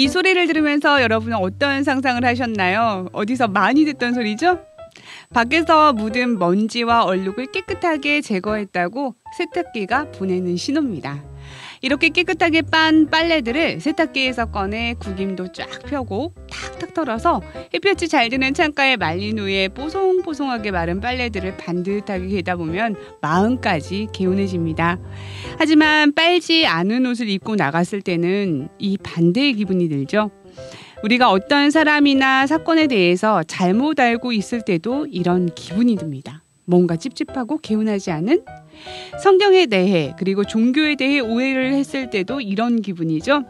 이 소리를 들으면서 여러분은 어떤 상상을 하셨나요? 어디서 많이 듣던 소리죠? 밖에서 묻은 먼지와 얼룩을 깨끗하게 제거했다고 세탁기가 보내는 신호입니다. 이렇게 깨끗하게 빤 빨래들을 세탁기에서 꺼내 구김도 쫙 펴고 탁탁 털어서 햇볕이 잘 드는 창가에 말린 후에 뽀송뽀송하게 마른 빨래들을 반듯하게 개다 보면 마음까지 개운해집니다. 하지만 빨지 않은 옷을 입고 나갔을 때는 이 반대의 기분이 들죠. 우리가 어떤 사람이나 사건에 대해서 잘못 알고 있을 때도 이런 기분이 듭니다. 뭔가 찝찝하고 개운하지 않은 성경에 대해 그리고 종교에 대해 오해를 했을 때도 이런 기분이죠.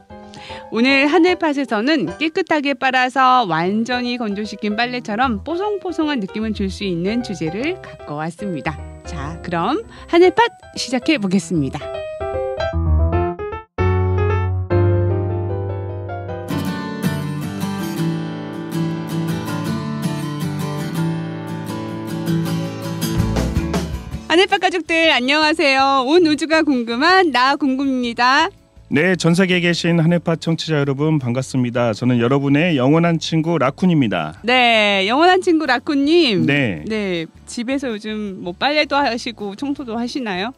오늘 하늘밭에서는 깨끗하게 빨아서 완전히 건조시킨 빨래처럼 뽀송뽀송한 느낌을 줄 수 있는 주제를 갖고 왔습니다. 자, 그럼 하늘밭 시작해 보겠습니다. 하늘바 가족들 안녕하세요. 온 우주가 궁금한 나 궁금입니다. 네, 전 세계에 계신 한해파 청취자 여러분 반갑습니다. 저는 여러분의 영원한 친구 라쿤입니다. 네, 영원한 친구 라쿤님. 네. 네, 집에서 요즘 뭐 빨래도 하시고 청소도 하시나요?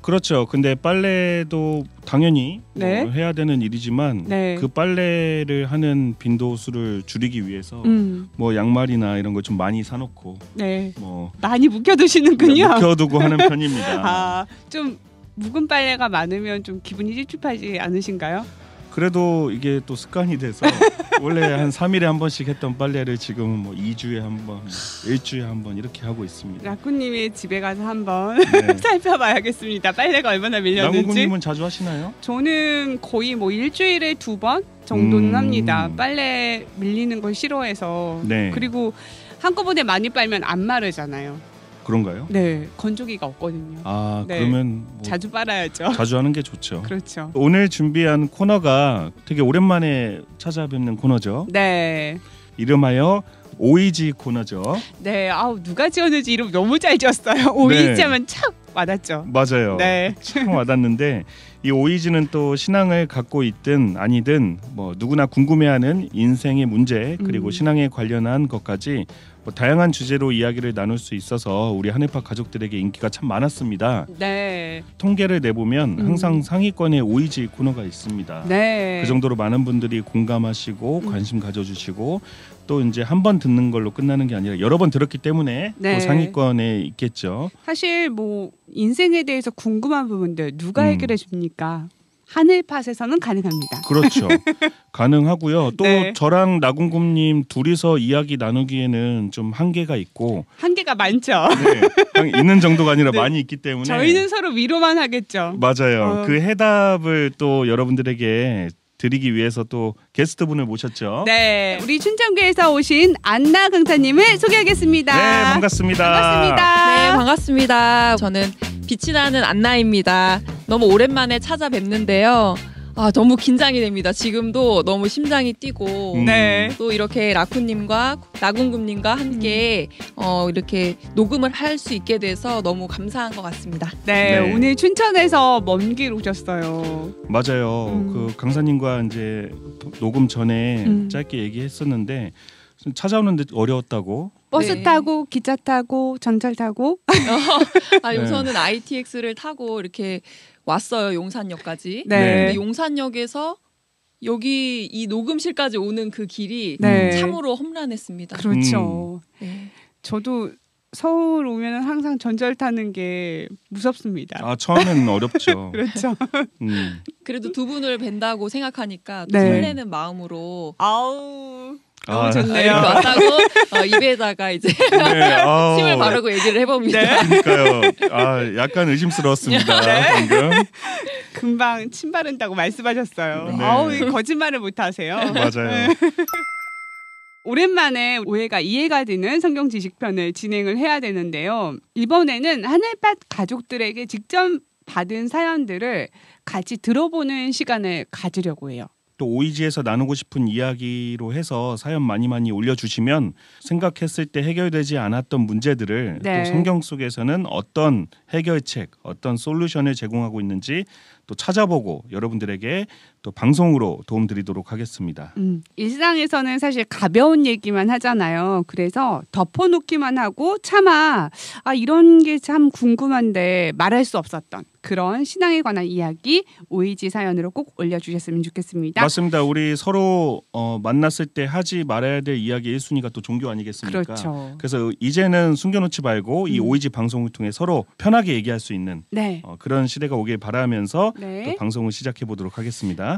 그렇죠. 근데 빨래도 당연히 뭐 네. 어, 해야 되는 일이지만 네. 그 빨래를 하는 빈도수를 줄이기 위해서 음. 뭐 양말이나 이런 걸 좀 많이 사놓고 네. 뭐 많이 묶여두시는군요 묵혀두고 그러니까 하는 편입니다. 아, 좀 묵은 빨래가 많으면 좀 기분이 찝찝하지 않으신가요? 그래도 이게 또 습관이 돼서 원래 한 3일에 한 번씩 했던 빨래를 지금은 뭐 2주에 한 번, 1주에 한 번 이렇게 하고 있습니다. 라쿠님의 집에 가서 한번 네. 살펴봐야겠습니다. 빨래가 얼마나 밀렸는지. 라쿠님은 자주 하시나요? 저는 거의 뭐 일주일에 두 번 정도는 음... 합니다. 빨래 밀리는 걸 싫어해서. 네. 그리고 한꺼번에 많이 빨면 안 마르잖아요. 그런가요? 네, 건조기가 없거든요. 아 네. 그러면 뭐 자주 빨아야죠. 자주 하는 게 좋죠. 그렇죠. 오늘 준비한 코너가 되게 오랜만에 찾아뵙는 코너죠. 네. 이름하여 오이지 e 코너죠. 네, 아우 누가 지었는지 이름 너무 잘 지었어요. 오이지하면 네. E 착 와닿죠. 맞아요. 네, 참 와닿는데 이 오이지는 e 또 신앙을 갖고 있든 아니든 뭐 누구나 궁금해하는 인생의 문제 그리고 음. 신앙에 관련한 것까지 뭐 다양한 주제로 이야기를 나눌 수 있어서 우리 한해파 가족들에게 인기가 참 많았습니다. 네. 통계를 내보면 음. 항상 상위권에 오이지 코너가 있습니다. 네. 그 정도로 많은 분들이 공감하시고 음. 관심 음. 가져주시고 또 이제 한 번 듣는 걸로 끝나는 게 아니라 여러 번 들었기 때문에 네. 뭐 상위권에 있겠죠. 사실 뭐 인생에 대해서 궁금한 부분들 누가 음. 해결해 줍니까? 하늘팟에서는 가능합니다. 그렇죠. 가능하고요. 또 네. 저랑 나궁금님 둘이서 이야기 나누기에는 좀 한계가 있고 한계가 많죠. 네, 있는 정도가 아니라 네. 많이 있기 때문에 저희는 서로 위로만 하겠죠. 맞아요. 어. 그 해답을 또 여러분들에게 드리기 위해서 또 게스트분을 모셨죠. 네, 우리 춘천교에서 오신 안나 강사님을 소개하겠습니다. 네, 반갑습니다. 반갑습니다. 네, 반갑습니다. 저는 빛이 나는 안나입니다. 너무 오랜만에 찾아뵙는데요. 아, 너무 긴장이 됩니다. 지금도 너무 심장이 뛰고 음. 네. 또 이렇게 라쿤님과 나궁금님과 함께 음. 어, 이렇게 녹음을 할 수 있게 돼서 너무 감사한 것 같습니다. 네, 네. 오늘 춘천에서 먼 길 오셨어요. 맞아요. 음. 그 강사님과 이제 녹음 전에 음. 짧게 얘기했었는데 찾아오는데 어려웠다고. 버스 네. 타고 기차 타고 전철 타고. 어, 아 우선은 네. ITX를 타고 이렇게 왔어요 용산역까지. 네. 네. 용산역에서 여기 이 녹음실까지 오는 그 길이 네. 참으로 험난했습니다. 그렇죠. 음. 네. 저도 서울 오면 항상 전철 타는 게 무섭습니다. 아처음에는 어렵죠. 그렇죠. 음. 그래도 두 분을 뵌다고 생각하니까 네. 설레는 마음으로 아우 아, 너무 아, 좋네요. 왔다고 어, 입에다가 이제 네, 아, 침을 바르고 얘기를 해봅니다. 네. 그러니까요. 아 약간 의심스러웠습니다. 네. 방금 금방 침 바른다고 말씀하셨어요. 네. 아우 거짓말을 못하세요. 맞아요. 네. 오랜만에 오해가 이해가 되는 성경 지식편을 진행을 해야 되는데요. 이번에는 하늘밭 가족들에게 직접 받은 사연들을 같이 들어보는 시간을 가지려고 해요. 또 오이지에서 나누고 싶은 이야기로 해서 사연 많이 많이 올려주시면 생각했을 때 해결되지 않았던 문제들을 네. 또 성경 속에서는 어떤 해결책, 어떤 솔루션을 제공하고 있는지 또 찾아보고 여러분들에게 또 방송으로 도움드리도록 하겠습니다. 음, 일상에서는 사실 가벼운 얘기만 하잖아요. 그래서 덮어놓기만 하고 차마 아 이런 게 참 궁금한데 말할 수 없었던 그런 신앙에 관한 이야기 오이지 사연으로 꼭 올려주셨으면 좋겠습니다. 맞습니다. 우리 서로 어, 만났을 때 하지 말아야 될 이야기 1순위가 또 종교 아니겠습니까? 그렇죠. 그래서 이제는 숨겨놓지 말고 음. 이 오이지 방송을 통해 서로 편하게 얘기할 수 있는 네. 어, 그런 시대가 오길 바라면서 네. 또 방송을 시작해 보도록 하겠습니다.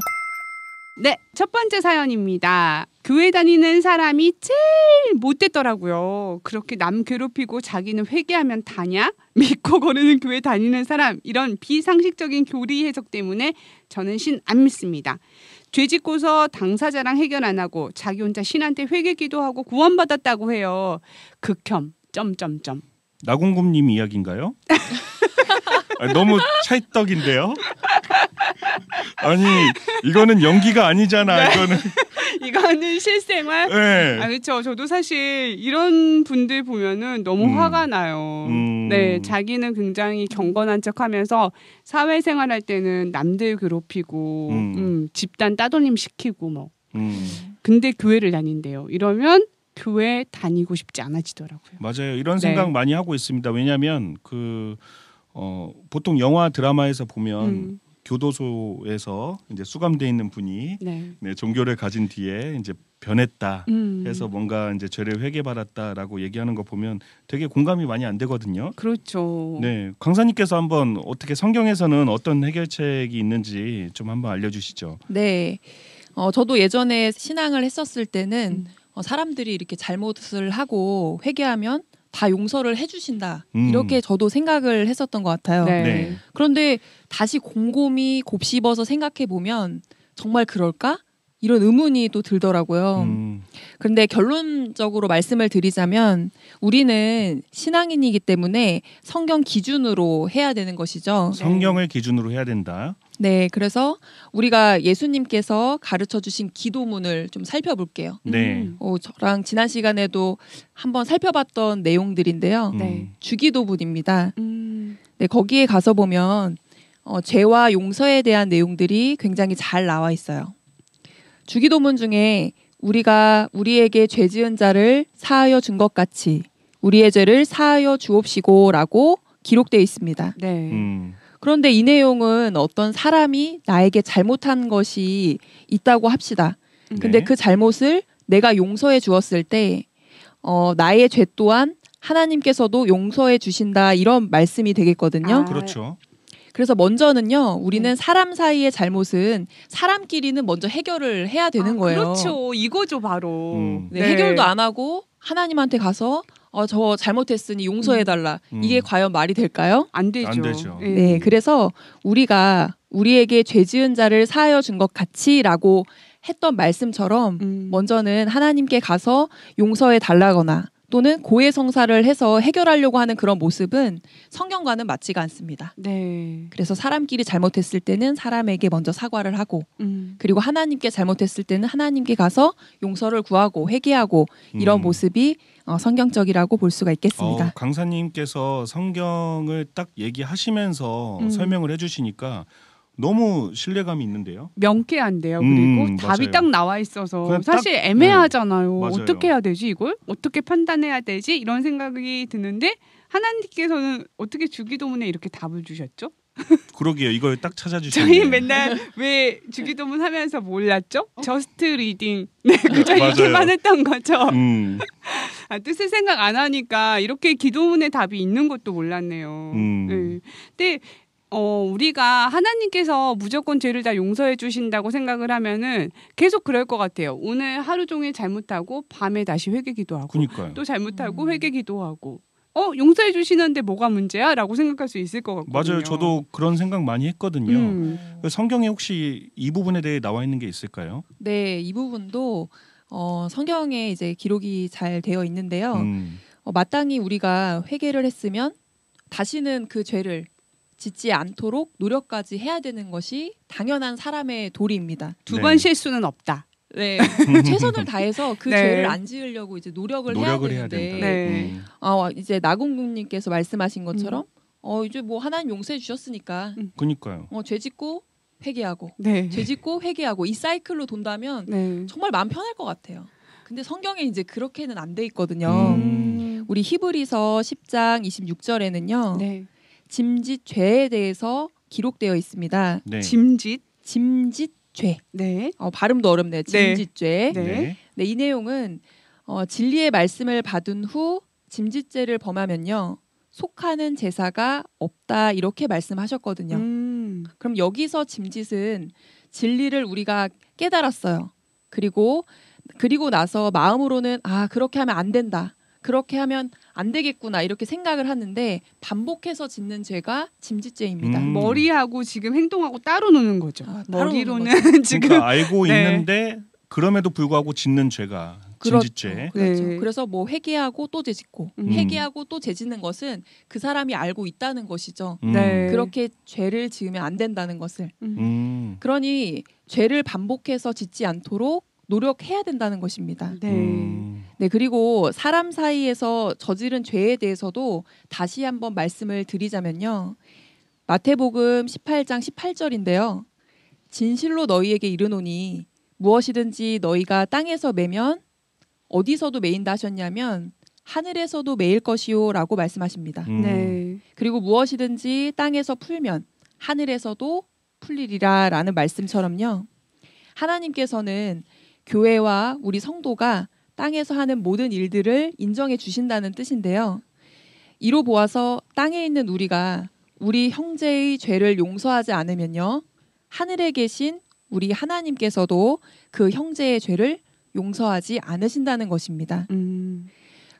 네, 첫 번째 사연입니다. 교회 다니는 사람이 제일 못됐더라고요. 그렇게 남 괴롭히고 자기는 회개하면 다냐? 믿고 거르는 교회 다니는 사람 이런 비상식적인 교리 해석 때문에 저는 신 안 믿습니다. 죄 짓고서 당사자랑 해결 안 하고 자기 혼자 신한테 회개 기도하고 구원받았다고 해요. 극혐 점점점. 나공금님 이야기인가요? 아, 너무 찰떡인데요. 아니 이거는 연기가 아니잖아. 네. 이거는 이거는 실생활. 네. 아 그렇죠. 저도 사실 이런 분들 보면은 너무 음. 화가 나요. 음. 네, 자기는 굉장히 경건한 척하면서 사회생활할 때는 남들 괴롭히고 음. 음 집단 따돌림 시키고 뭐. 음. 근데 교회를 다닌대요. 이러면 교회 다니고 싶지 않아지더라고요. 맞아요. 이런 네. 생각 네. 많이 하고 있습니다. 왜냐하면 그 어, 보통 영화 드라마에서 보면 음. 교도소에서 이제 수감돼 있는 분이 네. 네, 종교를 가진 뒤에 이제 변했다 음. 해서 뭔가 이제 죄를 회개받았다라고 얘기하는 거 보면 되게 공감이 많이 안 되거든요. 그렇죠. 네, 강사님께서 한번 어떻게 성경에서는 어떤 해결책이 있는지 좀 한번 알려주시죠. 네, 어, 저도 예전에 신앙을 했었을 때는 음. 어, 사람들이 이렇게 잘못을 하고 회개하면 다 용서를 해주신다 음. 이렇게 저도 생각을 했었던 것 같아요. 네. 네. 그런데 다시 곰곰이 곱씹어서 생각해 보면 정말 그럴까? 이런 의문이 또 들더라고요. 음. 그런데 결론적으로 말씀을 드리자면 우리는 신앙인이기 때문에 성경 기준으로 해야 되는 것이죠. 성경을 기준으로 해야 된다. 네, 그래서 우리가 예수님께서 가르쳐 주신 기도문을 좀 살펴볼게요. 네. 어, 저랑 지난 시간에도 한번 살펴봤던 내용들인데요. 음. 네. 주기도문입니다. 음. 네, 거기에 가서 보면 어, 죄와 용서에 대한 내용들이 굉장히 잘 나와 있어요. 주기도문 중에 우리가 우리에게 죄 지은 자를 사하여 준 것 같이 우리의 죄를 사하여 주옵시고라고 기록되어 있습니다. 네. 음. 그런데 이 내용은 어떤 사람이 나에게 잘못한 것이 있다고 합시다. 네. 근데 네. 그 잘못을 내가 용서해 주었을 때 어, 나의 죄 또한 하나님께서도 용서해 주신다 이런 말씀이 되겠거든요. 아, 그렇죠. 그래서 먼저는요, 우리는 네. 사람 사이의 잘못은 사람끼리는 먼저 해결을 해야 되는 아, 거예요. 그렇죠. 이거죠, 바로. 음. 네, 네. 해결도 안 하고 하나님한테 가서 어, 저 잘못했으니 용서해달라. 음. 이게 음. 과연 말이 될까요? 안 되죠. 안 되죠. 네. 네, 그래서 우리가 우리에게 죄 지은 자를 사하여 준 것 같이라고 했던 말씀처럼 음. 먼저는 하나님께 가서 용서해 달라거나 또는 고해성사를 해서 해결하려고 하는 그런 모습은 성경과는 맞지가 않습니다. 네. 그래서 사람끼리 잘못했을 때는 사람에게 먼저 사과를 하고 음. 그리고 하나님께 잘못했을 때는 하나님께 가서 용서를 구하고 회개하고 이런 음. 모습이 어, 성경적이라고 볼 수가 있겠습니다. 어, 강사님께서 성경을 딱 얘기하시면서 음. 설명을 해주시니까 너무 신뢰감이 있는데요. 명쾌한데요 그리고 음, 답이 맞아요. 딱 나와 있어서 사실 딱, 네. 애매하잖아요. 네. 어떻게 해야 되지 이걸? 어떻게 판단해야 되지? 이런 생각이 드는데 하나님께서는 어떻게 주기도문에 이렇게 답을 주셨죠? 그러게요. 이걸 딱 찾아주시는 저희 맨날 왜 주기도문 하면서 몰랐죠? 저스트 어? 리딩. 네, 그저 읽기만 했던 거죠. 음. 아, 뜻을 생각 안 하니까 이렇게 기도문에 답이 있는 것도 몰랐네요. 음. 네. 근데 어, 우리가 하나님께서 무조건 죄를 다 용서해 주신다고 생각을 하면은 계속 그럴 것 같아요. 오늘 하루 종일 잘못하고 밤에 다시 회개 기도하고 그러니까요. 또 잘못하고 음. 회개 기도하고 어 용서해 주시는데 뭐가 문제야라고 생각할 수 있을 것같거 맞아요. 저도 그런 생각 많이 했거든요. 음. 그 성경에 혹시 이 부분에 대해 나와 있는 게 있을까요? 네, 이 부분도 어, 성경에 이제 기록이 잘 되어 있는데요. 음. 어, 마땅히 우리가 회개를 했으면 다시는 그 죄를 짓지 않도록 노력까지 해야 되는 것이 당연한 사람의 도리입니다. 두번 네. 실수는 없다. 네 최선을 다해서 그 네. 죄를 안 지으려고 이제 노력을, 노력을 해야 되는데 해 네. 어, 어 이제 나공군님께서 말씀하신 것처럼 음. 어 이제 뭐 하나님 용서해 주셨으니까 음. 그니까요 어, 죄 짓고 회개하고 네. 죄 짓고 회개하고 이 사이클로 돈다면 네. 정말 마음 편할 것 같아요 근데 성경에 이제 그렇게는 안 돼 있거든요 음. 우리 히브리서 10장 26절에는요 짐짓죄에 대해서 기록되어 있습니다. 네. 짐짓 짐짓죄. 네. 어, 발음도 어렵네요. 네. 짐짓죄. 네. 네. 네. 이 내용은 어, 진리의 말씀을 받은 후 짐짓죄를 범하면요. 속하는 제사가 없다 이렇게 말씀하셨거든요. 음. 그럼 여기서 짐짓은 진리를 우리가 깨달았어요. 그리고 그리고 나서 마음으로는 아 그렇게 하면 안 된다. 그렇게 하면 안 되겠구나 이렇게 생각을 하는데 반복해서 짓는 죄가 짐짓죄입니다. 음. 머리하고 지금 행동하고 따로 노는 거죠. 아, 머리로는 거죠. 지금 그러니까 알고 네. 있는데 그럼에도 불구하고 짓는 죄가 진지죄. 그렇죠. 그렇죠. 네. 그래서 뭐 회개하고 또 죄짓고 음. 회개하고 또 죄짓는 것은 그 사람이 알고 있다는 것이죠. 음. 네. 그렇게 죄를 지으면 안 된다는 것을. 음. 음. 그러니 죄를 반복해서 짓지 않도록 노력해야 된다는 것입니다. 음. 네. 음. 네, 그리고 사람 사이에서 저지른 죄에 대해서도 다시 한번 말씀을 드리자면요. 마태복음 18장 18절인데요. 진실로 너희에게 이르노니 무엇이든지 너희가 땅에서 매면 어디서도 매인다 하셨냐면 하늘에서도 매일 것이요라고 말씀하십니다. 음. 네. 그리고 무엇이든지 땅에서 풀면 하늘에서도 풀리리라라는 말씀처럼요. 하나님께서는 교회와 우리 성도가 땅에서 하는 모든 일들을 인정해 주신다는 뜻인데요. 이로 보아서 땅에 있는 우리가 우리 형제의 죄를 용서하지 않으면요. 하늘에 계신 우리 하나님께서도 그 형제의 죄를 용서하지 않으신다는 것입니다. 음.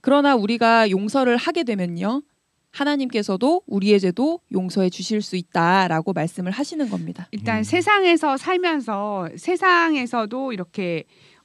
그러나 우리가 용서를 하게 되면요. 하나님께서도 우리의 죄도 용서해 주실 수 있다라고 말씀을 하시는 겁니다. 일단 음. 세상에서 살면서 세상에서도 이렇게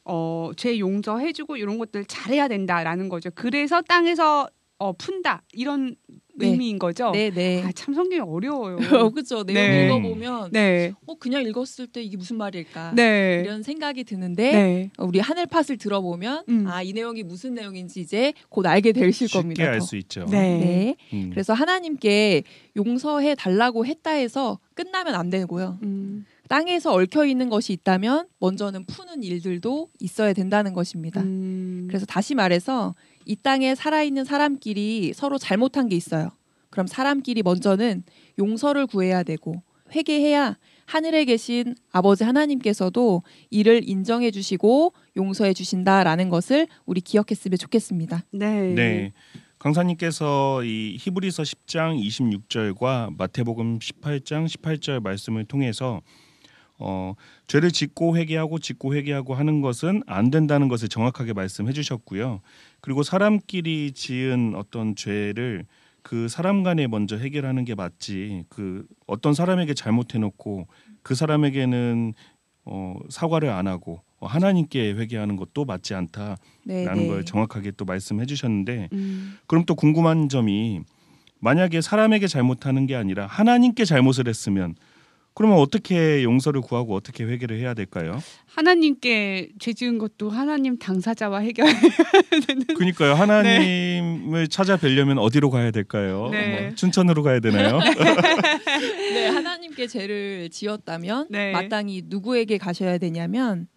어, 죄 용서해주고 이런 것들 잘해야 된다라는 거죠. 그래서 땅에서 어, 푼다 이런 네. 의미인 거죠. 네, 네. 아, 참 성경이 어려워요. 그렇죠. 내용 네. 읽어보면 네. 어 그냥 읽었을 때 이게 무슨 말일까 네. 이런 생각이 드는데 네. 어, 우리 하늘 팟을 들어보면 음. 아이 내용이 무슨 내용인지 이제 곧 알게 되실 겁니다. 쉽게 알 수 있죠. 네. 네. 음. 그래서 하나님께 용서해 달라고 했다 해서 끝나면 안 되고요. 음. 땅에서 얽혀 있는 것이 있다면 먼저는 푸는 일들도 있어야 된다는 것입니다. 음. 그래서 다시 말해서 이 땅에 살아있는 사람끼리 서로 잘못한 게 있어요. 그럼 사람끼리 먼저는 용서를 구해야 되고 회개해야 하늘에 계신 아버지 하나님께서도 이를 인정해 주시고 용서해 주신다라는 것을 우리 기억했으면 좋겠습니다. 네. 네. 강사님께서 이 히브리서 10장 26절과 마태복음 18장 18절 말씀을 통해서 어, 죄를 짓고 회개하고 짓고 회개하고 하는 것은 안 된다는 것을 정확하게 말씀해 주셨고요. 그리고 사람끼리 지은 어떤 죄를 그 사람 간에 먼저 해결하는 게 맞지 그 어떤 사람에게 잘못해 놓고 그 사람에게는 어, 사과를 안 하고 어, 하나님께 회개하는 것도 맞지 않다라는 네네. 걸 정확하게 또 말씀해 주셨는데 음. 그럼 또 궁금한 점이 만약에 사람에게 잘못하는 게 아니라 하나님께 잘못을 했으면 그러면 어떻게 용서를 구하고 어떻게 회개를 해야 될까요? 하나님께 죄 지은 것도 하나님 당사자와 해결해야 되는. 그러니까요. 네. 하나님을 네. 찾아뵈려면 어디로 가야 될까요? 네. 뭐 춘천으로 가야 되나요? 네. 네, 하나님께 죄를 지었다면 네. 마땅히 누구에게 가셔야 되냐면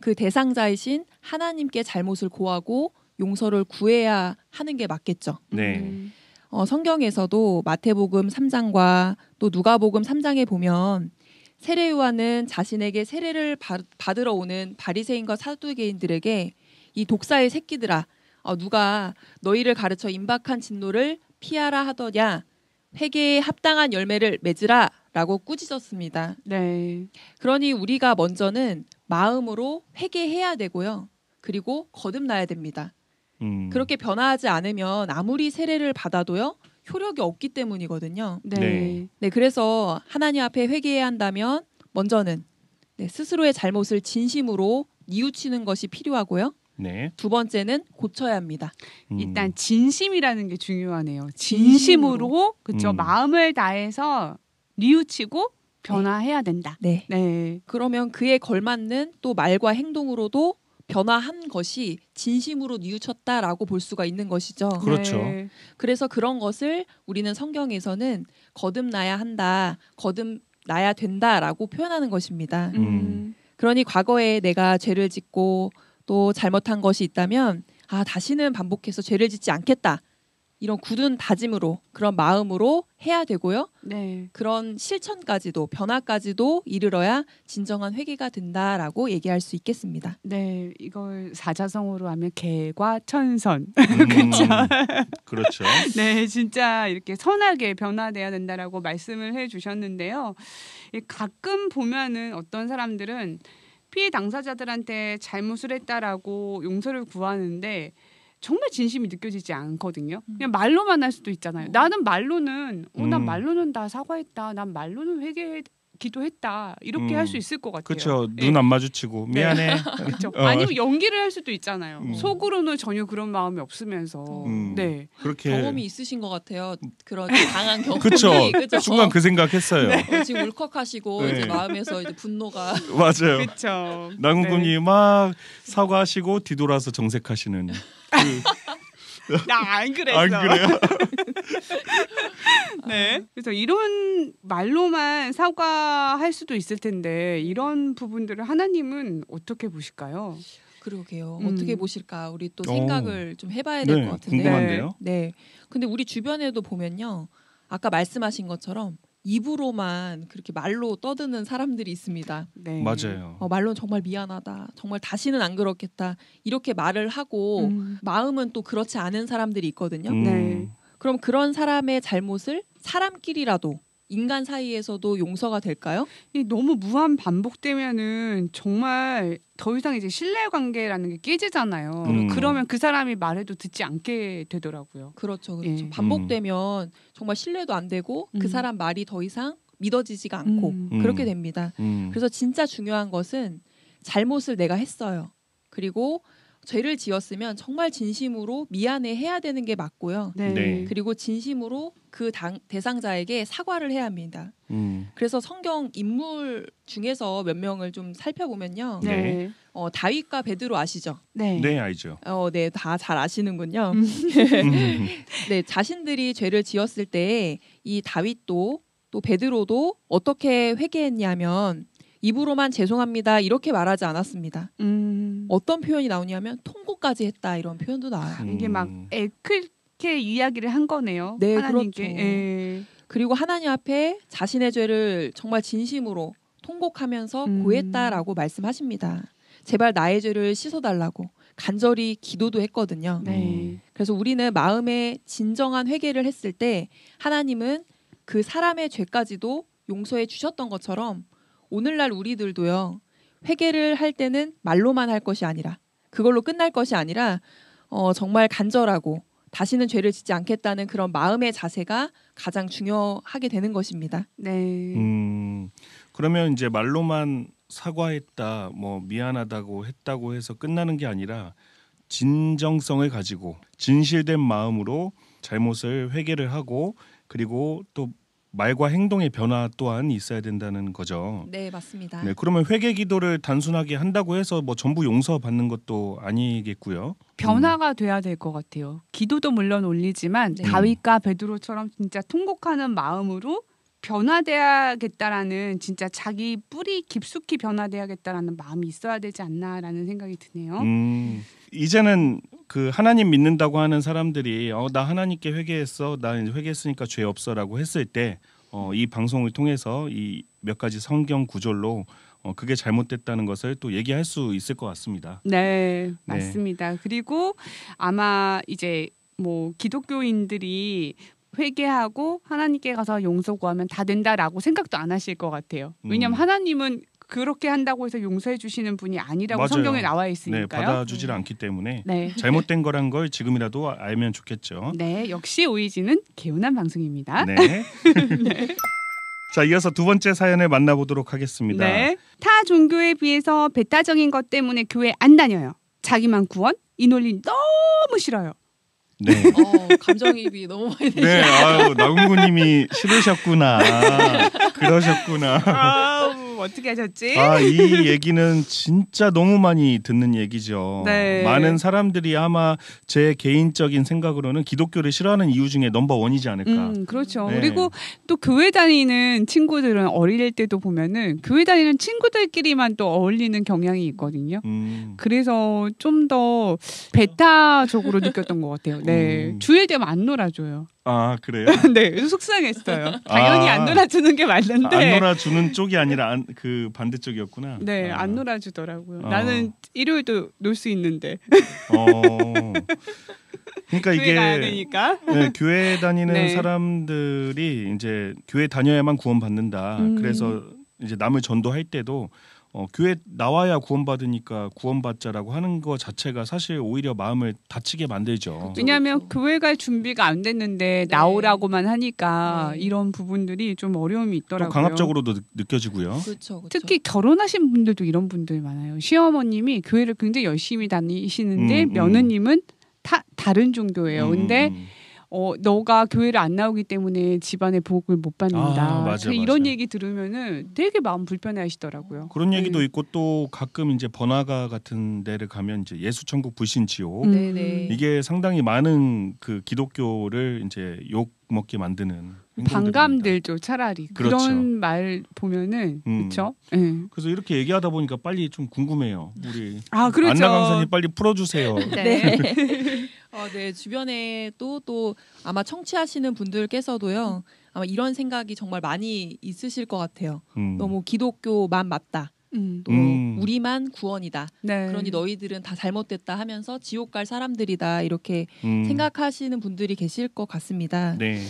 그 대상자이신 하나님께 잘못을 고하고 용서를 구해야 하는 게 맞겠죠. 네. 음. 어, 성경에서도 마태복음 3장과 또 누가복음 3장에 보면 세례 요한은 자신에게 세례를 받으러 오는 바리새인과 사두개인들에게 이 독사의 새끼들아 어, 누가 너희를 가르쳐 임박한 진노를 피하라 하더냐 회개에 합당한 열매를 맺으라라고 꾸짖었습니다. 네. 그러니 우리가 먼저는 마음으로 회개해야 되고요. 그리고 거듭나야 됩니다. 음. 그렇게 변화하지 않으면 아무리 세례를 받아도요 효력이 없기 때문이거든요. 네. 네. 네 그래서 하나님 앞에 회개해야 한다면 먼저는 네, 스스로의 잘못을 진심으로 뉘우치는 것이 필요하고요. 네. 두 번째는 고쳐야 합니다. 음. 일단 진심이라는 게 중요하네요. 진심으로, 진심으로. 그쵸 음. 마음을 다해서 뉘우치고 변화해야 된다. 네. 네. 그러면 그에 걸맞는 또 말과 행동으로도 변화한 것이 진심으로 뉘우쳤다라고 볼 수가 있는 것이죠. 그렇죠. 네. 그래서 그런 것을 우리는 성경에서는 거듭나야 한다, 거듭나야 된다라고 표현하는 것입니다. 음. 음. 그러니 과거에 내가 죄를 짓고 또 잘못한 것이 있다면 아 다시는 반복해서 죄를 짓지 않겠다 이런 굳은 다짐으로 그런 마음으로 해야 되고요. 네. 그런 실천까지도 변화까지도 이르러야 진정한 회개가 된다라고 얘기할 수 있겠습니다. 네, 이걸 사자성어로 하면 개과 천선. 음, 음, 음. 그렇죠. 그렇죠. 네, 진짜 이렇게 선하게 변화돼야 된다라고 말씀을 해 주셨는데요. 가끔 보면은 어떤 사람들은 피해 당사자들한테 잘못을 했다라고 용서를 구하는데 정말 진심이 느껴지지 않거든요. 음. 그냥 말로만 할 수도 있잖아요. 음. 나는 말로는 어, 난 음. 말로는 다 사과했다. 난 말로는 회개 기도했다 이렇게 음. 할수 있을 것 같아요. 그렇죠. 예. 눈안 마주치고 네. 미안해. 그렇죠. 어. 아니면 연기를 할 수도 있잖아요. 음. 속으로는 전혀 그런 마음이 없으면서 음. 네 그렇게 경험이 있으신 것 같아요. 그런 강한 경험이 그렇죠. 순간 그 생각했어요. 네. 어, 지금 울컥하시고 네. 이제 마음에서 이제 분노가 맞아요. 그렇죠. 남궁금님 네. 막 사과하시고 뒤돌아서 정색하시는. 그 나안 그랬어. 안 그래요? 네. 그래서 이런 말로만 사과할 수도 있을 텐데 이런 부분들을 하나님은 어떻게 보실까요? 그러게요. 음. 어떻게 보실까? 우리 또 생각을 오. 어. 좀 해봐야 될것 네, 같은데. 궁금한데요? 네. 근데 우리 주변에도 보면요. 아까 말씀하신 것처럼 입으로만 그렇게 말로 떠드는 사람들이 있습니다. 네. 맞아요. 어, 말로는 정말 미안하다. 정말 다시는 안 그렇겠다. 이렇게 말을 하고 음. 마음은 또 그렇지 않은 사람들이 있거든요. 음. 네. 그럼 그런 사람의 잘못을 사람끼리라도 인간 사이에서도 용서가 될까요? 너무 무한 반복되면은 정말 더 이상 이제 신뢰 관계라는 게 깨지잖아요. 음. 그러면 그 사람이 말해도 듣지 않게 되더라고요. 그렇죠, 그렇죠. 예. 반복되면 음. 정말 신뢰도 안 되고 그 음. 그 사람 말이 더 이상 믿어지지가 않고 음. 음. 그렇게 됩니다. 음. 그래서 진짜 중요한 것은 잘못을 내가 했어요. 그리고 죄를 지었으면 정말 진심으로 미안해 해야 되는 게 맞고요. 네. 네. 그리고 진심으로 그 당, 대상자에게 사과를 해야 합니다. 음. 그래서 성경 인물 중에서 몇 명을 좀 살펴보면요. 네. 어, 다윗과 베드로 아시죠? 네, 네 알죠. 어, 네, 다 잘 아시는군요. 음. 네, 자신들이 죄를 지었을 때 이 다윗도 또 베드로도 어떻게 회개했냐면 입으로만 죄송합니다 이렇게 말하지 않았습니다. 음. 어떤 표현이 나오냐면 통곡까지 했다 이런 표현도 나와요. 음. 이게 막 애클게 음. 이야기를 한 거네요. 네, 하나님께. 그렇죠. 에. 예. 그리고 하나님 앞에 자신의 죄를 정말 진심으로 통곡하면서 음. 고했다라고 말씀하십니다. 제발 나의 죄를 씻어달라고 간절히 기도도 했거든요. 네. 음. 그래서 우리는 마음에 진정한 회개를 했을 때 하나님은 그 사람의 죄까지도 용서해 주셨던 것처럼 오늘날 우리들도요. 회개를 할 때는 말로만 할 것이 아니라 그걸로 끝날 것이 아니라 어, 정말 간절하고 다시는 죄를 짓지 않겠다는 그런 마음의 자세가 가장 중요하게 되는 것입니다. 네. 음, 그러면 이제 말로만 사과했다, 뭐 미안하다고 했다고 해서 끝나는 게 아니라 진정성을 가지고 진실된 마음으로 잘못을 회개를 하고 그리고 또 말과 행동의 변화 또한 있어야 된다는 거죠. 네, 맞습니다. 네, 그러면 회개 기도를 단순하게 한다고 해서 뭐 전부 용서받는 것도 아니겠고요. 변화가 음. 돼야 될 것 같아요. 기도도 물론 올리지만 네. 다윗과 베드로처럼 진짜 통곡하는 마음으로 변화돼야겠다라는 진짜 자기 뿌리 깊숙이 변화돼야겠다라는 마음이 있어야 되지 않나라는 생각이 드네요. 음, 이제는 그 하나님 믿는다고 하는 사람들이 어, 나 하나님께 회개했어, 나 회개했으니까 죄 없어라고 했을 때 어, 방송을 통해서 이 몇 가지 성경 구절로 어, 그게 잘못됐다는 것을 또 얘기할 수 있을 것 같습니다. 네, 네. 맞습니다. 그리고 아마 이제 뭐 기독교인들이 회개하고 하나님께 가서 용서 구하면 다 된다라고 생각도 안 하실 것 같아요. 왜냐하면 음. 하나님은 그렇게 한다고 해서 용서해 주시는 분이 아니라고 맞아요. 성경에 나와 있으니까요. 네, 받아주질 음. 않기 때문에 네. 잘못된 거란 걸 지금이라도 아, 알면 좋겠죠. 네, 역시 오이지는 개운한 방송입니다. 네. 네. 자, 이어서 두 번째 사연을 만나보도록 하겠습니다. 네. 타 종교에 비해서 배타적인 것 때문에 교회 안 다녀요. 자기만 구원? 이 논리 너무 싫어요. 네. 어, 감정입이 이 너무 많이 네, 되시네요. 네, 아유 나궁구님이 싫으셨구나, 그러셨구나. 아~ 어떻게 하셨지? 아, 이 얘기는 진짜 너무 많이 듣는 얘기죠. 네. 많은 사람들이 아마 제 개인적인 생각으로는 기독교를 싫어하는 이유 중에 넘버 원이지 않을까. 음, 그렇죠. 네. 그리고 또 교회 다니는 친구들은 어릴 때도 보면은 교회 다니는 친구들끼리만 또 어울리는 경향이 있거든요. 음. 그래서 좀 더 베타적으로 느꼈던 것 같아요. 네. 음. 주일 되면 안 놀아줘요. 아 그래요? 네 속상했어요. 당연히 아, 안 놀아주는 게 맞는데 안 놀아주는 쪽이 아니라 안, 그 반대쪽이었구나. 네안 아. 놀아주더라고요. 어. 나는 일요일도 놀 수 있는데. 어. 그러니까 이게 네, 교회 다니는 네. 사람들이 이제 교회 다녀야만 구원받는다. 음. 그래서 이제 남을 전도할 때도 어, 교회 나와야 구원받으니까 구원받자라고 하는 거 자체가 사실 오히려 마음을 다치게 만들죠. 그렇죠. 왜냐하면 교회 갈 준비가 안 됐는데 네. 나오라고만 하니까 네. 이런 부분들이 좀 어려움이 있더라고요. 강압적으로도 느, 껴지고요 그렇죠, 그렇죠, 특히 결혼하신 분들도 이런 분들 많아요. 시어머님이 교회를 굉장히 열심히 다니시는데 음, 음. 며느님은 다, 다른 종교예요. 근데 음. 어 너가 교회를 안 나오기 때문에 집안의 복을 못 받는다. 아, 맞아, 이런 맞아. 얘기 들으면은 되게 마음 불편해하시더라고요. 그런 얘기도 네. 있고 또 가끔 이제 번화가 같은 데를 가면 이제 예수천국 불신지옥 음. 이게 상당히 많은 그 기독교를 이제 욕 먹게 만드는 반감들죠 차라리 그렇죠. 그런 말 보면은 음. 그렇죠. 네. 그래서 이렇게 얘기하다 보니까 빨리 좀 궁금해요. 우리 아, 그렇죠. 안나 강사님 빨리 풀어주세요. 네. 네. 어, 네 주변에 또 또 아마 청취하시는 분들께서도요 아마 이런 생각이 정말 많이 있으실 것 같아요. 음. 너무 기독교만 맞다. 음. 또 음. 우리만 구원이다. 네. 그러니 너희들은 다 잘못됐다 하면서 지옥 갈 사람들이다 이렇게 음. 생각하시는 분들이 계실 것 같습니다. 네.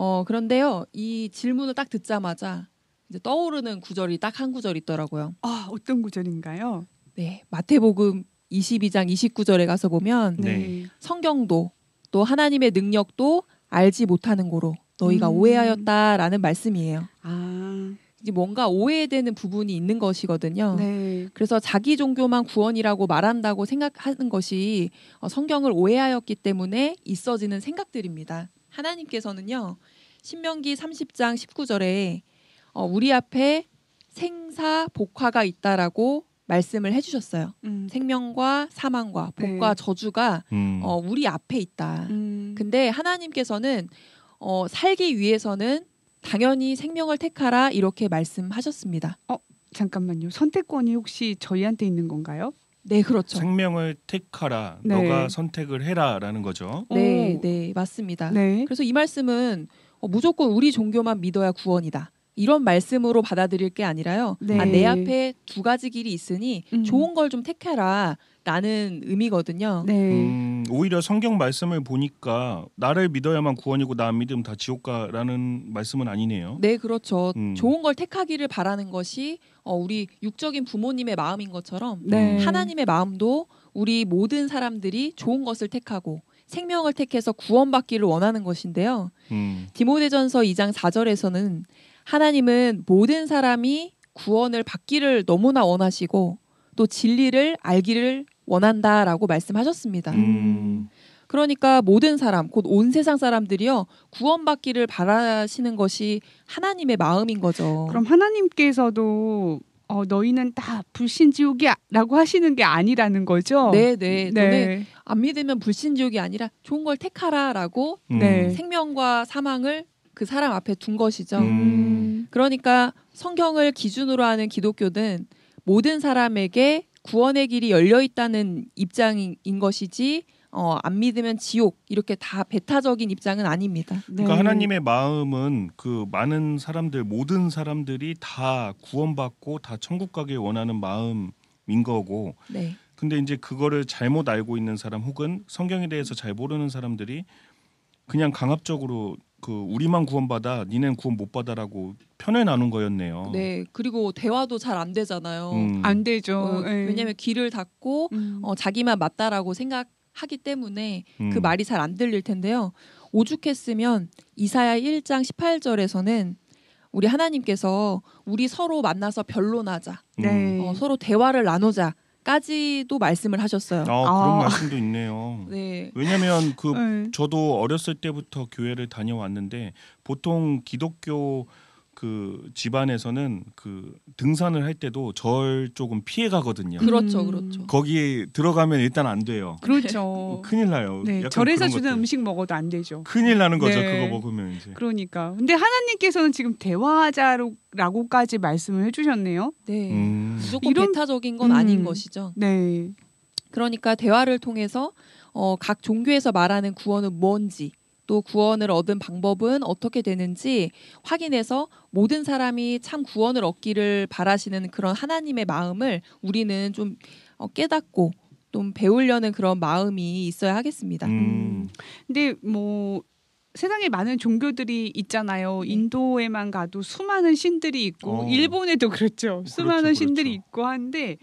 어, 그런데요, 이 질문을 딱 듣자마자 이제 떠오르는 구절이 딱 한 구절 있더라고요. 아, 어떤 구절인가요? 네, 마태복음 22장 29절에 가서 보면 네. 성경도 또 하나님의 능력도 알지 못하는 고로 너희가 음. 오해하였다라는 말씀이에요. 아. 이제 뭔가 오해되는 부분이 있는 것이거든요. 네. 그래서 자기 종교만 구원이라고 말한다고 생각하는 것이 어, 성경을 오해하였기 때문에 있어지는 생각들입니다. 하나님께서는요. 신명기 30장 19절에 어, 우리 앞에 생사 복화가 있다라고 말씀을 해주셨어요. 음. 생명과 사망과 네. 복과 네. 저주가 음. 어, 우리 앞에 있다. 음. 근데 하나님께서는 어, 살기 위해서는 당연히 생명을 택하라 이렇게 말씀하셨습니다. 어, 잠깐만요. 선택권이 혹시 저희한테 있는 건가요? 네, 그렇죠. 생명을 택하라, 네. 너가 선택을 해라라는 거죠. 네, 오. 네, 맞습니다. 네. 그래서 이 말씀은 어, 무조건 우리 종교만 믿어야 구원이다. 이런 말씀으로 받아들일 게 아니라요. 네. 아, 내 네. 앞에 두 가지 길이 있으니 음. 좋은 걸 좀 택해라. 라는 의미거든요. 네. 음, 오히려 성경 말씀을 보니까 나를 믿어야만 구원이고 나 믿으면 다 지옥가라는 말씀은 아니네요. 네, 그렇죠. 음. 좋은 걸 택하기를 바라는 것이 어, 우리 육적인 부모님의 마음인 것처럼 네. 하나님의 마음도 우리 모든 사람들이 좋은 것을 택하고 생명을 택해서 구원받기를 원하는 것인데요. 음. 디모데전서 2장 4절에서는 하나님은 모든 사람이 구원을 받기를 너무나 원하시고 또 진리를 알기를 원한다라고 말씀하셨습니다. 음. 그러니까 모든 사람, 곧 온 세상 사람들이요 구원받기를 바라시는 것이 하나님의 마음인 거죠. 그럼 하나님께서도 어, 너희는 다 불신지옥이야라고 아, 하시는 게 아니라는 거죠. 네, 네. 네. 안 믿으면 불신지옥이 아니라 좋은 걸 택하라라고 음. 네. 생명과 사망을 그 사람 앞에 둔 것이죠. 음. 그러니까 성경을 기준으로 하는 기독교는 모든 사람에게 구원의 길이 열려 있다는 입장인 것이지 어, 안 믿으면 지옥 이렇게 다 배타적인 입장은 아닙니다. 그러니까 네. 그러니까 하나님의 마음은 그 많은 사람들 모든 사람들이 다 구원받고 다 천국 가길 원하는 마음인 거고. 네. 근데 이제 그거를 잘못 알고 있는 사람 혹은 성경에 대해서 잘 모르는 사람들이 그냥 강압적으로 그 우리만 구원받아 니넨 구원 못 받아라고 편을 나눈 거였네요. 네 그리고 대화도 잘 안 되잖아요. 음. 안 되죠. 어, 네. 왜냐하면 귀를 닫고 음. 어, 자기만 맞다라고 생각하기 때문에 그 음. 그 말이 잘 안 들릴 텐데요. 오죽했으면 이사야 1장 18절에서는 우리 하나님께서 우리 서로 만나서 변론하자, 네. 어, 서로 대화를 나누자 까지도 말씀을 하셨어요. 아, 아. 그런 아. 말씀도 있네요. 네. 왜냐하면 그 네. 저도 어렸을 때부터 교회를 다녀왔는데 보통 기독교 그 집안에서는 그 등산을 할 때도 절 조금 피해 가거든요. 그렇죠, 음. 그렇죠. 거기에 들어가면 일단 안 돼요. 그렇죠. 음, 큰일 나요. 네, 절에서 주는 것들. 음식 먹어도 안 되죠. 큰일 나는 거죠. 네. 그거 먹으면 이제. 그러니까. 근데 하나님께서는 지금 대화하자라고까지 말씀을 해주셨네요. 네. 음. 무조건 이런... 배타적인 건 음. 아닌 것이죠. 네. 그러니까 대화를 통해서 어, 각 종교에서 말하는 구원은 뭔지 또 구원을 얻은 방법은 어떻게 되는지 확인해서 모든 사람이 참 구원을 얻기를 바라시는 그런 하나님의 마음을 우리는 좀 어, 깨닫고 좀 배우려는 그런 마음이 있어야 하겠습니다. 음. 음. 근데 뭐 세상에 많은 종교들이 있잖아요. 네. 인도에만 가도 수많은 신들이 있고 어. 일본에도 그렇죠. 수많은 그렇죠, 그렇죠. 신들이 있고 한데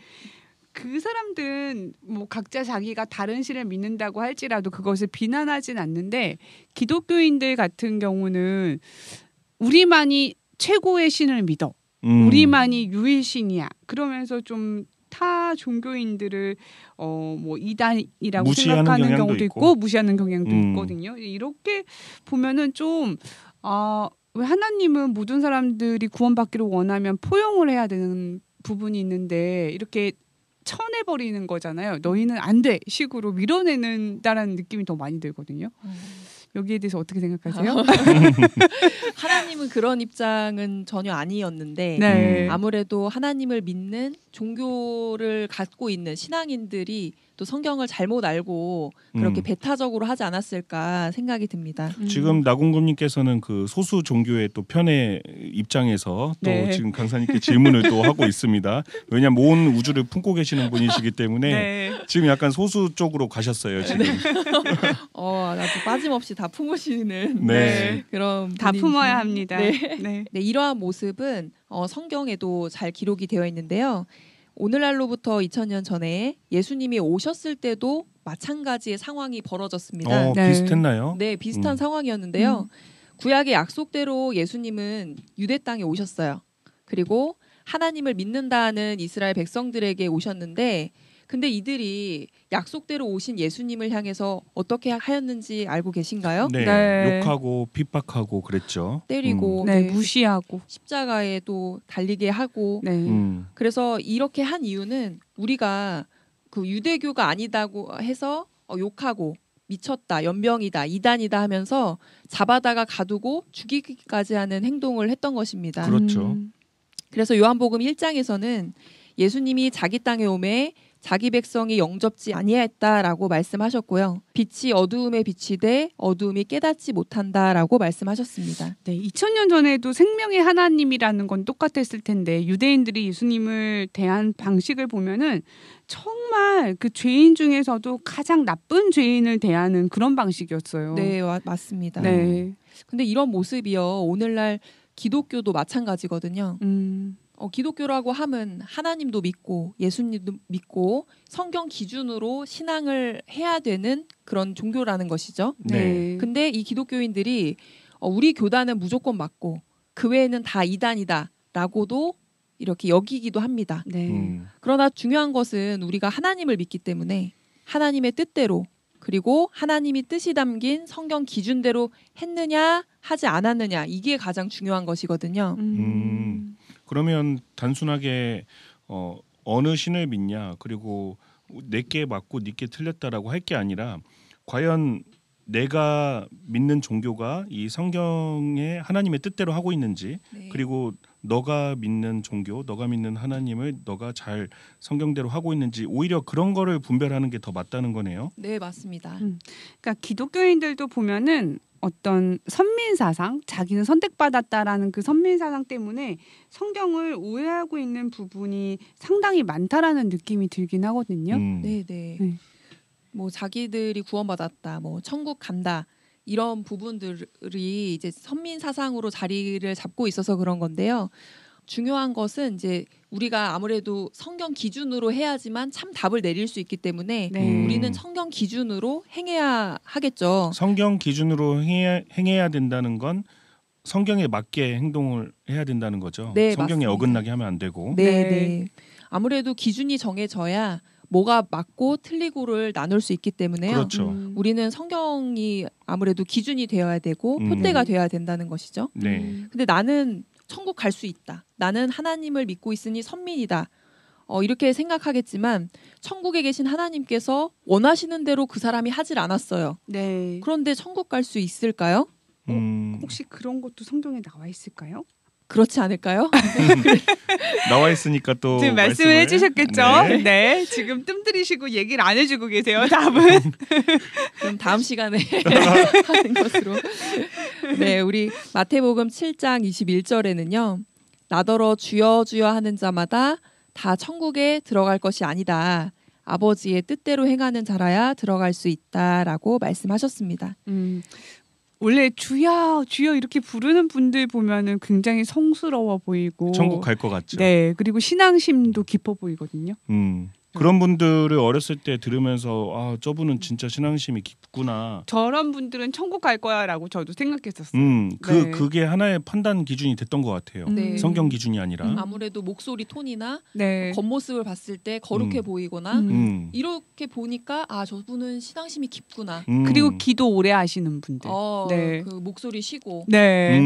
그 사람들은 뭐 각자 자기가 다른 신을 믿는다고 할지라도 그것을 비난하진 않는데 기독교인들 같은 경우는 우리만이 최고의 신을 믿어. 음. 우리만이 유일신이야. 그러면서 좀 타 종교인들을 어 뭐 이단이라고 생각하는 경우도 있고, 있고, 무시하는 경향도 음. 있거든요. 이렇게 보면은 좀 아왜 어, 하나님은 모든 사람들이 구원받기를 원하면 포용을 해야 되는 부분이 있는데 이렇게 쳐내버리는 거잖아요. 너희는 안 돼 식으로 밀어내는다라는 느낌이 더 많이 들거든요. 여기에 대해서 어떻게 생각하세요? 아. 하나님은 그런 입장은 전혀 아니었는데 네. 음. 아무래도 하나님을 믿는 종교를 갖고 있는 신앙인들이 또 성경을 잘못 알고 그렇게 음. 배타적으로 하지 않았을까 생각이 듭니다. 음. 지금 나공금님께서는 그 소수 종교의 또 편의 입장에서 또 네. 지금 강사님께 질문을 또 하고 있습니다. 왜냐면 온 우주를 품고 계시는 분이시기 때문에 네. 지금 약간 소수 쪽으로 가셨어요 지금. 네. 어, 아주 빠짐없이 다 품으시는 네. 네, 네. 그럼 다 품어야 합니다. 네. 네. 이러한 모습은 어, 성경에도 잘 기록이 되어 있는데요. 오늘날로부터 2000년 전에 예수님이 오셨을 때도 마찬가지의 상황이 벌어졌습니다. 어, 네. 비슷했나요? 네, 비슷한 음. 상황이었는데요. 음. 구약의 약속대로 예수님은 유대 땅에 오셨어요. 그리고 하나님을 믿는다는 이스라엘 백성들에게 오셨는데 근데 이들이 약속대로 오신 예수님을 향해서 어떻게 하였는지 알고 계신가요? 네. 네. 욕하고 핍박하고 그랬죠. 때리고 음. 네, 네. 무시하고 십자가에 도 달리게 하고. 네. 음. 그래서 이렇게 한 이유는 우리가 그 유대교가 아니다고 해서 어, 욕하고 미쳤다, 연병이다, 이단이다 하면서 잡아다가 가두고 죽이기까지 하는 행동을 했던 것입니다. 그렇죠. 음. 그래서 요한복음 1장에서는 예수님이 자기 땅에 오매 자기 백성이 영접지 아니하다라고 말씀하셨고요. 빛이 어두움에 빛이 되 어두움이 깨닫지 못한다라고 말씀하셨습니다. 네, 2000년 전에도 생명의 하나님이라는 건 똑같았을 텐데 유대인들이 예수님을 대한 방식을 보면은 정말 그 죄인 중에서도 가장 나쁜 죄인을 대하는 그런 방식이었어요. 네, 와, 맞습니다. 네. 근데 이런 모습이요. 오늘날 기독교도 마찬가지거든요. 음. 어, 기독교라고 함은 하나님도 믿고 예수님도 믿고 성경 기준으로 신앙을 해야 되는 그런 종교라는 것이죠. 네. 네. 근데 이 기독교인들이 어, 우리 교단은 무조건 맞고 그 외에는 다 이단이다라고도 이렇게 여기기도 합니다. 네. 음. 그러나 중요한 것은 우리가 하나님을 믿기 때문에 하나님의 뜻대로 그리고 하나님이 뜻이 담긴 성경 기준대로 했느냐 하지 않았느냐 이게 가장 중요한 것이거든요. 음. 음. 그러면 단순하게 어, 어느 신을 믿냐 그리고 내게 맞고 니게 틀렸다라고 할 게 아니라 과연 내가 믿는 종교가 이 성경의 하나님의 뜻대로 하고 있는지 네. 그리고 너가 믿는 종교, 너가 믿는 하나님을 너가 잘 성경대로 하고 있는지 오히려 그런 거를 분별하는 게 더 맞다는 거네요. 네, 맞습니다. 음. 그러니까 기독교인들도 보면은 어떤 선민 사상, 자기는 선택받았다라는 그 선민 사상 때문에 성경을 오해하고 있는 부분이 상당히 많다라는 느낌이 들긴 하거든요. 음. 네, 네. 네. 뭐 자기들이 구원받았다, 뭐 천국 간다 이런 부분들이 이제 선민 사상으로 자리를 잡고 있어서 그런 건데요. 중요한 것은 이제 우리가 아무래도 성경 기준으로 해야지만 참 답을 내릴 수 있기 때문에 네. 우리는 음. 성경 기준으로 행해야 하겠죠. 성경 기준으로 행해야, 행해야 된다는 건 성경에 맞게 행동을 해야 된다는 거죠. 네, 성경에 맞습니다. 어긋나게 하면 안 되고. 네, 네, 네. 아무래도 기준이 정해져야 뭐가 맞고 틀리고를 나눌 수 있기 때문에요. 그렇죠. 음. 우리는 성경이 아무래도 기준이 되어야 되고 음. 표대가 되어야 된다는 것이죠. 네. 음. 근데 나는 천국 갈 수 있다. 나는 하나님을 믿고 있으니 선민이다. 어, 이렇게 생각하겠지만 천국에 계신 하나님께서 원하시는 대로 그 사람이 하질 않았어요. 네. 그런데 천국 갈 수 있을까요? 음. 혹시 그런 것도 성경에 나와 있을까요? 그렇지 않을까요? 네, 나와 있으니까 또 지금 말씀을, 말씀을 해주셨겠죠. 네. 네. 지금 뜸들이시고 얘기를 안 해주고 계세요. 답은 그럼 다음 시간에 하는 것으로. 네, 우리 마태복음 7장 21절에는요. 나더러 주여 주여 하는 자마다 다 천국에 들어갈 것이 아니다. 아버지의 뜻대로 행하는 자라야 들어갈 수 있다라고 말씀하셨습니다. 음, 원래 주여 주여 이렇게 부르는 분들 보면은 굉장히 성스러워 보이고 천국 갈 것 같죠. 네, 그리고 신앙심도 깊어 보이거든요. 음. 음. 그런 분들을 어렸을 때 들으면서 아 저분은 진짜 신앙심이 깊구나. 저런 분들은 천국 갈 거야라고 저도 생각했었어요. 음그 네. 그게 하나의 판단 기준이 됐던 것 같아요. 네. 성경 기준이 아니라 음, 아무래도 목소리 톤이나 네. 겉모습을 봤을 때 거룩해 음. 보이거나 음. 음. 이렇게 보니까 아 저분은 신앙심이 깊구나. 음. 그리고 기도 오래 하시는 분들. 어, 네. 그 목소리 쉬고. 네.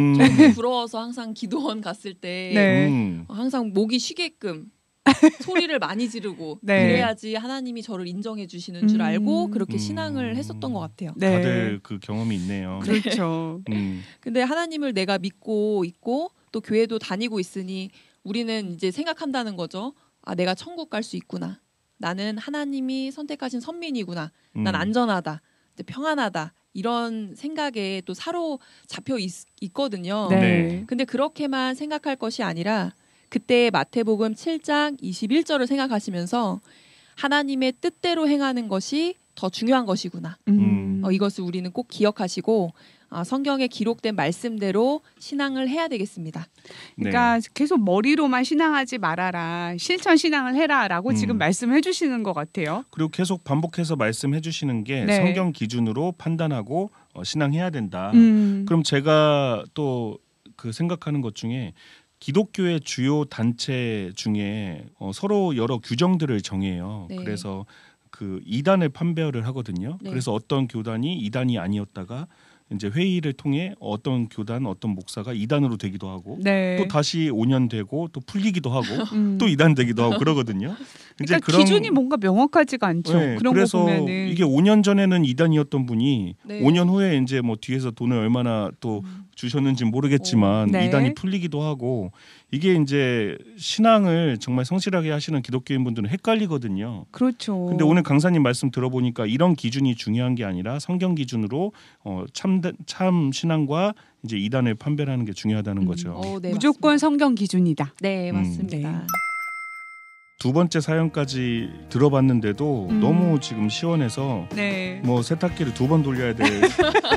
부러워서 항상 기도원 갔을 때 네. 항상 목이 쉬게끔 소리를 많이 지르고 네. 그래야지 하나님이 저를 인정해 주시는 줄 알고 음. 그렇게 음. 신앙을 했었던 것 같아요. 네. 다들 그 경험이 있네요. 그렇죠. 음. 근데 하나님을 내가 믿고 있고 또 교회도 다니고 있으니 우리는 이제 생각한다는 거죠. 아 내가 천국 갈 수 있구나. 나는 하나님이 선택하신 선민이구나. 난 음. 안전하다. 평안하다. 이런 생각에 또 사로잡혀 있, 거든요 네. 네. 근데 그렇게만 생각할 것이 아니라 그때 의 마태복음 7장 21절을 생각하시면서 하나님의 뜻대로 행하는 것이 더 중요한 것이구나. 음. 어, 이것을 우리는 꼭 기억하시고 아, 성경에 기록된 말씀대로 신앙을 해야 되겠습니다. 그러니까 네. 계속 머리로만 신앙하지 말아라. 실천 신앙을 해라라고 음. 지금 말씀해 주시는 것 같아요. 그리고 계속 반복해서 말씀해 주시는 게 네. 성경 기준으로 판단하고 어, 신앙해야 된다. 음. 그럼 제가 또 그 생각하는 것 중에 기독교의 주요 단체 중에 어, 서로 여러 규정들을 정해요. 네. 그래서 그 이단의 판별을 하거든요. 네. 그래서 어떤 교단이 이단이 아니었다가 이제 회의를 통해 어떤 교단 어떤 목사가 이단으로 되기도 하고 네. 또 다시 5년 되고 또 풀리기도 하고 음. 또 이단 되기도 하고 그러거든요. 그러니까 그런, 기준이 뭔가 명확하지가 않죠. 네, 그런 그래서 이게 5년 전에는 이단이었던 분이 네. 5년 후에 이제 뭐 뒤에서 돈을 얼마나 또 음. 주셨는지 모르겠지만 네. 이단이 풀리기도 하고 이게 이제 신앙을 정말 성실하게 하시는 기독교인 분들은 헷갈리거든요. 그렇죠. 근데 오늘 강사님 말씀 들어보니까 이런 기준이 중요한 게 아니라 성경 기준으로 어, 참, 참 신앙과 이제 이단을 판별하는 게 중요하다는 음. 거죠. 음. 어, 오, 네, 무조건 맞습니다. 성경 기준이다. 네, 음. 맞습니다. 음. 네. 두 번째 사연까지 들어봤는데도 음. 너무 지금 시원해서 네. 뭐 세탁기를 두 번 돌려야 될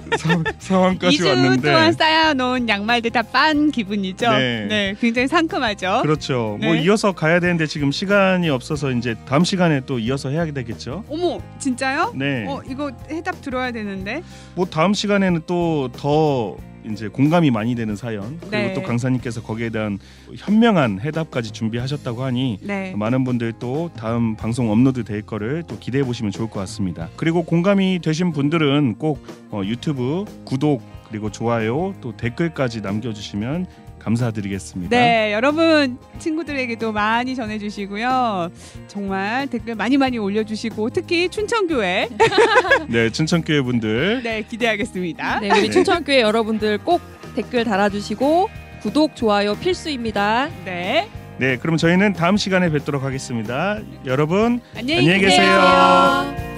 상황까지 왔는데 2주 동안 쌓아놓은 양말들 다 빤 기분이죠. 네. 네. 굉장히 상큼하죠. 그렇죠. 뭐 네. 뭐 이어서 가야 되는데 지금 시간이 없어서 이제 다음 시간에 또 이어서 해야 되겠죠. 어머 진짜요? 네. 어 이거 해답 들어야 되는데. 뭐 다음 시간에는 또더 이제 공감이 많이 되는 사연 그리고 네. 또 강사님께서 거기에 대한 현명한 해답까지 준비하셨다고 하니 네. 많은 분들 또 다음 방송 업로드 될 거를 또 기대해 보시면 좋을 것 같습니다. 그리고 공감이 되신 분들은 꼭 어, 유튜브 구독 그리고 좋아요 또 댓글까지 남겨주시면 감사드리겠습니다. 네, 여러분 친구들에게도 많이 전해주시고요. 정말 댓글 많이 많이 올려주시고 특히 춘천교회 네, 춘천교회 분들 네 기대하겠습니다. 네, 우리 네. 춘천교회 여러분들 꼭 댓글 달아주시고 구독 좋아요 필수입니다. 네, 네, 그럼 저희는 다음 시간에 뵙도록 하겠습니다. 여러분 안녕히, 계세요.